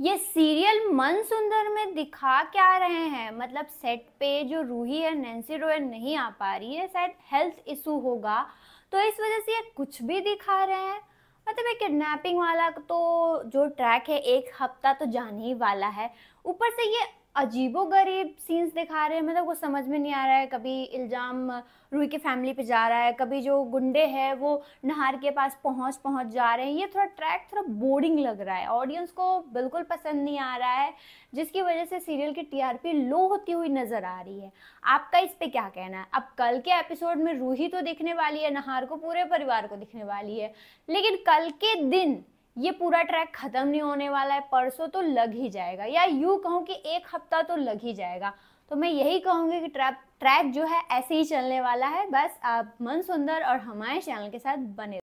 ये सीरियल मन सुंदर में दिखा क्या रहे हैं मतलब सेट पे जो रूही है नैन्सी रोय नहीं आ पा रही है शायद हेल्थ इशू होगा तो इस वजह से ये कुछ भी दिखा रहे हैं मतलब ये किडनैपिंग वाला तो जो ट्रैक है एक हफ्ता तो जाने ही वाला है ऊपर से ये अजीबो गरीब सीन्स दिखा रहे हैं मतलब कुछ समझ में नहीं आ रहा है कभी इल्ज़ाम रूही के फैमिली पे जा रहा है कभी जो गुंडे हैं वो नहार के पास पहुंच पहुंच जा रहे हैं ये थोड़ा ट्रैक थोड़ा बोरिंग लग रहा है ऑडियंस को बिल्कुल पसंद नहीं आ रहा है जिसकी वजह से सीरियल की टीआरपी लो होती हुई नज़र आ रही है आपका इस पर क्या कहना है अब कल के एपिसोड में रूही तो दिखने वाली है नहार को पूरे परिवार को दिखने वाली है लेकिन कल के दिन ये पूरा ट्रैक खत्म नहीं होने वाला है परसों तो लग ही जाएगा या यू कहूँ कि एक हफ्ता तो लग ही जाएगा तो मैं यही कहूँगी कि ट्रैक ट्रैक जो है ऐसे ही चलने वाला है बस आप मन सुंदर और हमारे चैनल के साथ बने